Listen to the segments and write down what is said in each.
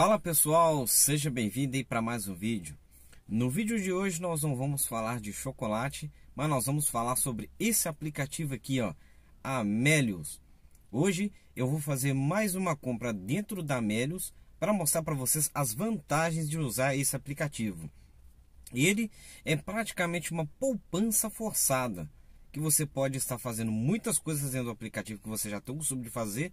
Fala pessoal, seja bem-vindo aí para mais um vídeo. No vídeo de hoje nós não vamos falar de chocolate, mas nós vamos falar sobre esse aplicativo aqui, ó, Amelius. Hoje eu vou fazer mais uma compra dentro da Amelius para mostrar para vocês as vantagens de usar esse aplicativo. Ele é praticamente uma poupança forçada, que você pode estar fazendo muitas coisas dentro do aplicativo que você já tem o costume de fazer.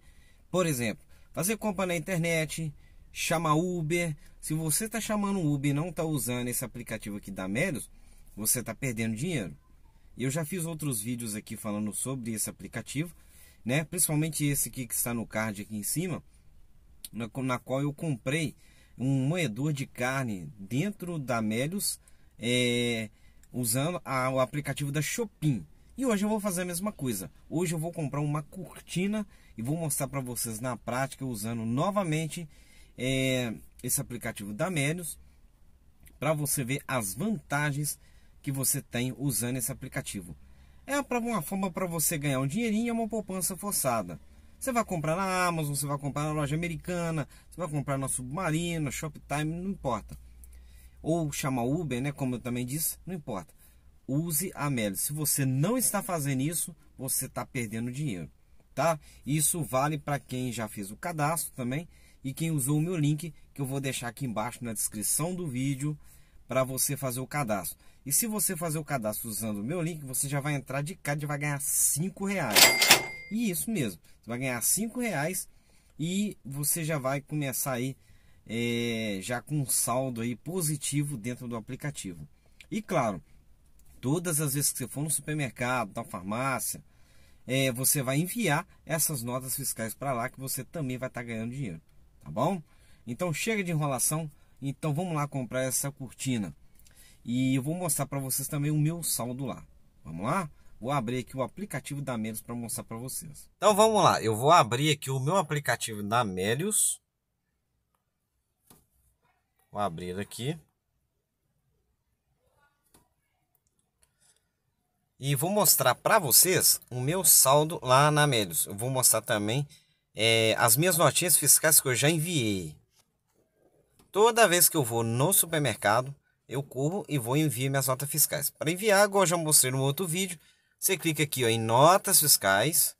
Por exemplo, fazer compra na internet, chama Uber. Se você está chamando Uber e não está usando esse aplicativo aqui da Melios, você está perdendo dinheiro. Eu já fiz outros vídeos aqui falando sobre esse aplicativo, né? Principalmente esse aqui que está no card aqui em cima, na, na qual eu comprei um moedor de carne dentro da Melios, é, usando a, o aplicativo da Shopping. E hoje eu vou fazer a mesma coisa. Hoje eu vou comprar uma cortina e vou mostrar para vocês na prática usando novamente é, esse aplicativo da Melios para você ver as vantagens que você tem usando esse aplicativo. É uma forma para você ganhar um dinheirinho, é uma poupança forçada. Você vai comprar na Amazon, você vai comprar na loja americana, você vai comprar na Submarina, Shoptime, não importa. Ou chamar Uber, né, como eu também disse, não importa. Use a Melios. Se você não está fazendo isso, você está perdendo dinheiro, tá? Isso vale para quem já fez o cadastro também e quem usou o meu link que eu vou deixar aqui embaixo na descrição do vídeo para você fazer o cadastro. E se você fazer o cadastro usando o meu link, você já vai entrar de cara e vai ganhar cinco reais. E isso mesmo, você vai ganhar cinco reais e você já vai começar aí é, já com um saldo aí positivo dentro do aplicativo. E claro, todas as vezes que você for no supermercado, na farmácia, é, você vai enviar essas notas fiscais para lá que você também vai estar tá ganhando dinheiro tá bom? Então chega de enrolação, então vamos lá comprar essa cortina. E eu vou mostrar para vocês também o meu saldo lá. Vamos lá? Vou abrir aqui o aplicativo da Melius para mostrar para vocês. Então vamos lá, eu vou abrir aqui o meu aplicativo da Melius. Vou abrir aqui. E vou mostrar para vocês o meu saldo lá na Melius. Eu vou mostrar também é, as minhas notinhas fiscais que eu já enviei. Toda vez que eu vou no supermercado, eu corro e vou enviar minhas notas fiscais. Para enviar, agora eu já mostrei no outro vídeo, você clica aqui ó, em notas fiscais.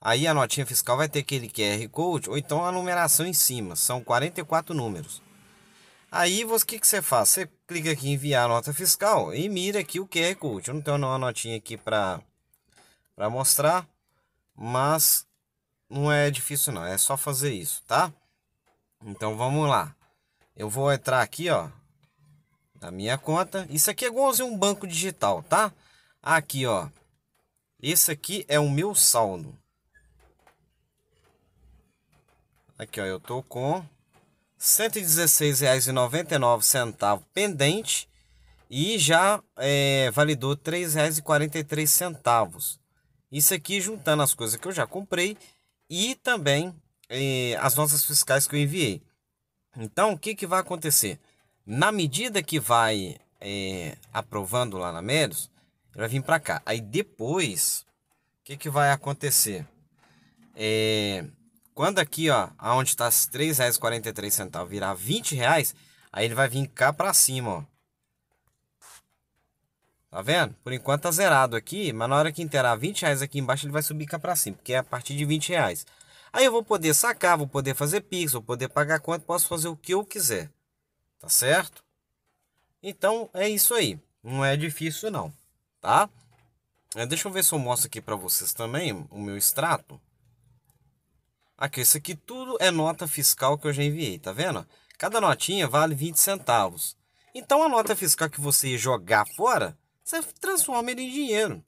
Aí a notinha fiscal vai ter aquele QR Code ou então a numeração em cima, são 44 números. Aí o que, que você faz? Você clica aqui em enviar a nota fiscal e mira aqui o QR Code. Eu não tenho uma notinha aqui para mostrar mas não é difícil não, é só fazer isso, tá? Então vamos lá. Eu vou entrar aqui, ó, na minha conta. Isso aqui é igualzinho um banco digital, tá? Aqui, ó. Esse aqui é o meu saldo. Aqui, ó, eu tô com R$ 116,99 pendente e já é, validou R$ 3,43. Isso aqui juntando as coisas que eu já comprei e também eh, as notas fiscais que eu enviei. Então, o que, que vai acontecer? Na medida que vai eh, aprovando lá na Médios, ele vai vir para cá. Aí depois, o que, que vai acontecer? É, quando aqui, ó, aonde está R$ 3,43 virar R$ reais, aí ele vai vir cá para cima, ó. Tá vendo? Por enquanto tá zerado aqui, mas na hora que inteirar 20 reais aqui embaixo, ele vai subir cá pra cima, porque é a partir de 20 reais. Aí eu vou poder sacar, vou poder fazer pix, vou poder pagar quanto, posso fazer o que eu quiser. Tá certo? Então é isso aí. Não é difícil não, tá? É, deixa eu ver se eu mostro aqui para vocês também o meu extrato. Aqui, isso aqui tudo é nota fiscal que eu já enviei, tá vendo? Cada notinha vale 20 centavos. Então a nota fiscal que você jogar fora, você transforma ele em dinheiro.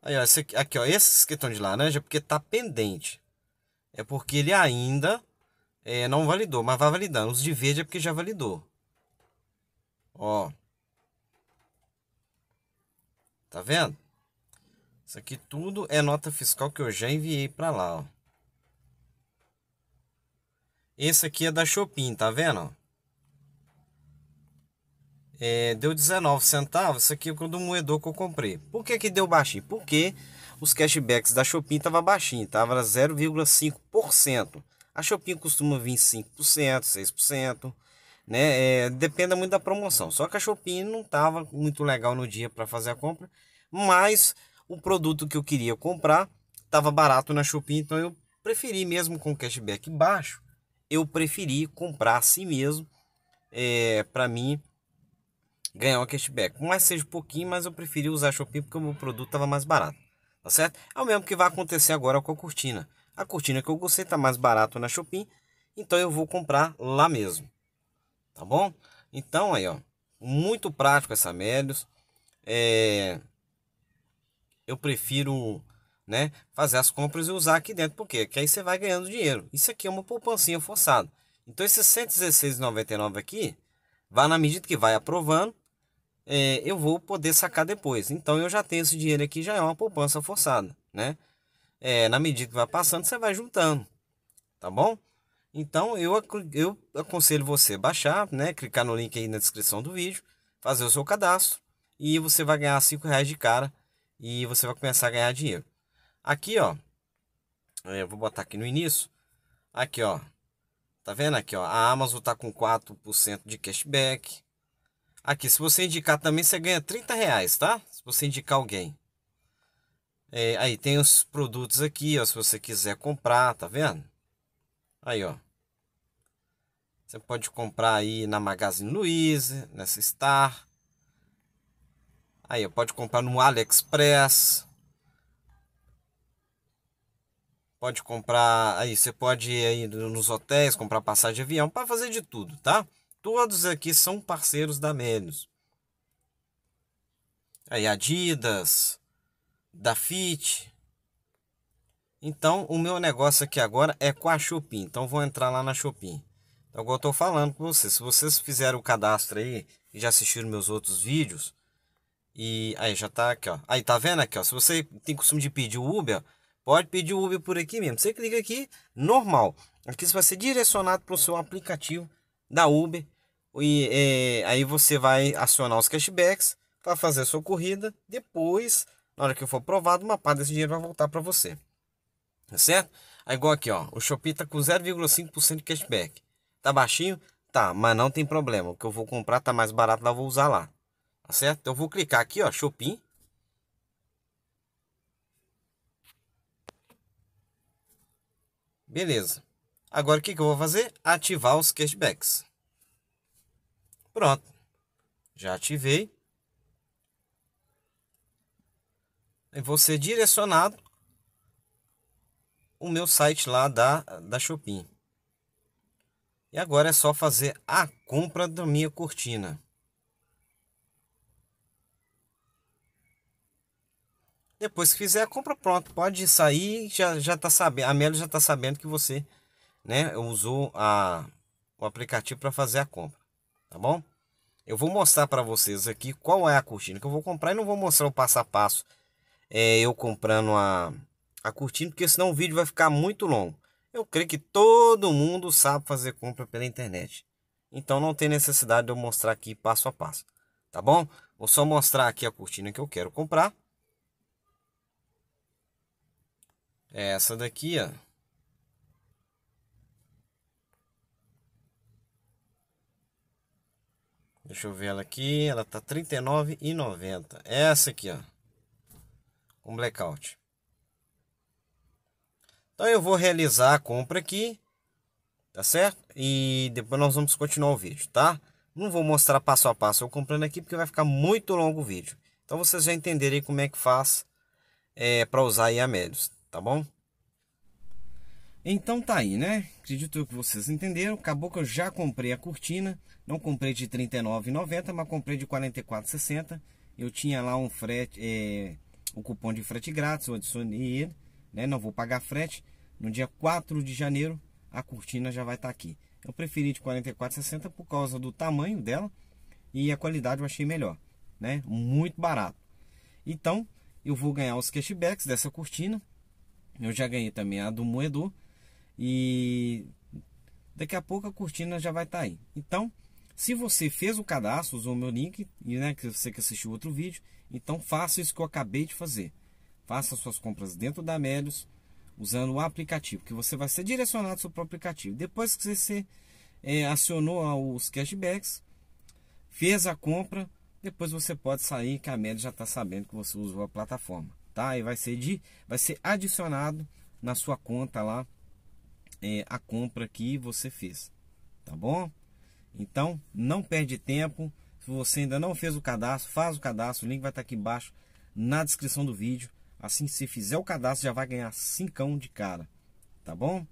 Aí, ó, esse, aqui, ó, esses que estão de laranja, é porque tá pendente. É porque ele ainda é, não validou, mas vai validar. Os de verde é porque já validou. Ó. Tá vendo? Isso aqui tudo é nota fiscal que eu já enviei para lá, ó. Esse aqui é da Chopin, tá vendo? é, deu 19 centavos. Isso aqui é do moedor que eu comprei. Por que, que deu baixinho? Porque os cashbacks da Shopee tava baixinho, estava 0,5%. A Shopee costuma vir 5%, 6%, né? É, depende muito da promoção. Só que a Shopee não estava muito legal no dia para fazer a compra, mas o produto que eu queria comprar estava barato na Shopee, então eu preferi mesmo com cashback baixo, eu preferi comprar assim mesmo, é, para mim ganhar um cashback. mas seja pouquinho, mas eu preferi usar a Shopee porque o meu produto estava mais barato. Tá certo? É o mesmo que vai acontecer agora com a cortina. A cortina que eu gostei está mais barato na Shopee, então eu vou comprar lá mesmo. Tá bom? Então aí, ó, muito prático essa Melios. É... Eu prefiro, né, fazer as compras e usar aqui dentro, porque que aí você vai ganhando dinheiro. Isso aqui é uma poupancinha forçada. Então esses 116,99 aqui, vá na medida que vai aprovando, é, eu vou poder sacar depois. Então eu já tenho esse dinheiro aqui, já é uma poupança forçada, né? É, na medida que vai passando, você vai juntando, tá bom? Então eu, eu aconselho você baixar, né? Clicar no link aí na descrição do vídeo, fazer o seu cadastro e você vai ganhar cinco reais de cara e você vai começar a ganhar dinheiro. Aqui, ó, é, eu vou botar aqui no início. Aqui, ó, tá vendo aqui, ó? A Amazon tá com 4% de cashback. Aqui, se você indicar também, você ganha 30 reais, tá? Se você indicar alguém. É, aí tem os produtos aqui, ó. Se você quiser comprar, tá vendo? Aí, ó. Você pode comprar aí na Magazine Luiza, nessa Star. Aí, ó, pode comprar no AliExpress. Pode comprar aí, você pode ir aí nos hotéis, comprar passagem de avião para fazer de tudo, tá? Todos aqui são parceiros da Melios. Aí Adidas, da Fit. Então, o meu negócio aqui agora é com a Shopee. Então, vou entrar lá na Shopee. Então, igual eu estou falando com vocês, se vocês fizeram o cadastro aí e já assistiram meus outros vídeos, e aí já tá aqui, ó. Aí tá vendo aqui, ó. Se você tem costume de pedir Uber, pode pedir Uber por aqui mesmo. Você clica aqui, normal. Aqui você vai ser direcionado para o seu aplicativo da Uber. E é, aí você vai acionar os cashbacks, para fazer a sua corrida. Depois, na hora que for aprovado, uma parte desse dinheiro vai voltar para você. Tá certo? aí igual aqui, ó. O Shopee tá com 0,5% de cashback. Tá baixinho? Tá, mas não tem problema. O que eu vou comprar tá mais barato, lá eu vou usar lá. Tá certo? Então eu vou clicar aqui, ó, Shopee. Beleza. Agora o que, que eu vou fazer? Ativar os cashbacks. Pronto. Já ativei. e vou ser direcionado o meu site lá da, da Shopping. E agora é só fazer a compra da minha cortina. Depois que fizer a compra, pronto, pode sair, já já tá sabendo, a Melo já está sabendo que você né, usou a, o aplicativo para fazer a compra, tá bom? Eu vou mostrar para vocês aqui qual é a cortina que eu vou comprar e não vou mostrar o passo a passo é, eu comprando a, a cortina, porque senão o vídeo vai ficar muito longo. Eu creio que todo mundo sabe fazer compra pela internet, então não tem necessidade de eu mostrar aqui passo a passo, tá bom? Vou só mostrar aqui a cortina que eu quero comprar. É essa daqui, ó. Deixa eu ver ela aqui. Ela tá R$39,90. Essa aqui, ó. Com blackout. Então eu vou realizar a compra aqui. Tá certo? E depois nós vamos continuar o vídeo, tá? Não vou mostrar passo a passo eu comprando aqui porque vai ficar muito longo o vídeo. Então vocês já entenderem como é que faz é, para usar aí a médios, tá bom? Então tá aí, né? Acredito que vocês entenderam. Acabou que eu já comprei a cortina. Não comprei de R$39,90, mas comprei de R$44,60. Eu tinha lá um frete, é, o cupom de frete grátis, eu adicionei ele, né? Não vou pagar frete. No dia 4 de janeiro, a cortina já vai estar tá aqui. Eu preferi de R$44,60 por causa do tamanho dela e a qualidade eu achei melhor, né? Muito barato. Então, eu vou ganhar os cashbacks dessa cortina. Eu já ganhei também a do moedor e daqui a pouco a cortina já vai estar tá aí. Então, se você fez o cadastro, usou o meu link, e né, que você que assistiu outro vídeo, então faça isso que eu acabei de fazer. Faça suas compras dentro da Melios usando o aplicativo, que você vai ser direcionado para o aplicativo. Depois que você é, acionou os cashbacks, fez a compra, depois você pode sair que a Melios já está sabendo que você usou a plataforma, tá? E vai ser de, vai ser adicionado na sua conta lá é, a compra que você fez, tá bom? Então, não perde tempo. Se você ainda não fez o cadastro, faz o cadastro. O link vai estar aqui embaixo na descrição do vídeo. Assim, se fizer o cadastro, já vai ganhar 5 de cara. Tá bom?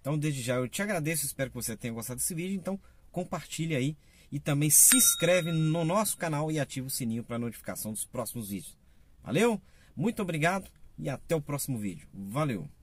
Então, desde já eu te agradeço. Espero que você tenha gostado desse vídeo. Então, compartilhe aí. E também se inscreve no nosso canal e ativa o sininho para notificação dos próximos vídeos. Valeu? Muito obrigado e até o próximo vídeo. Valeu!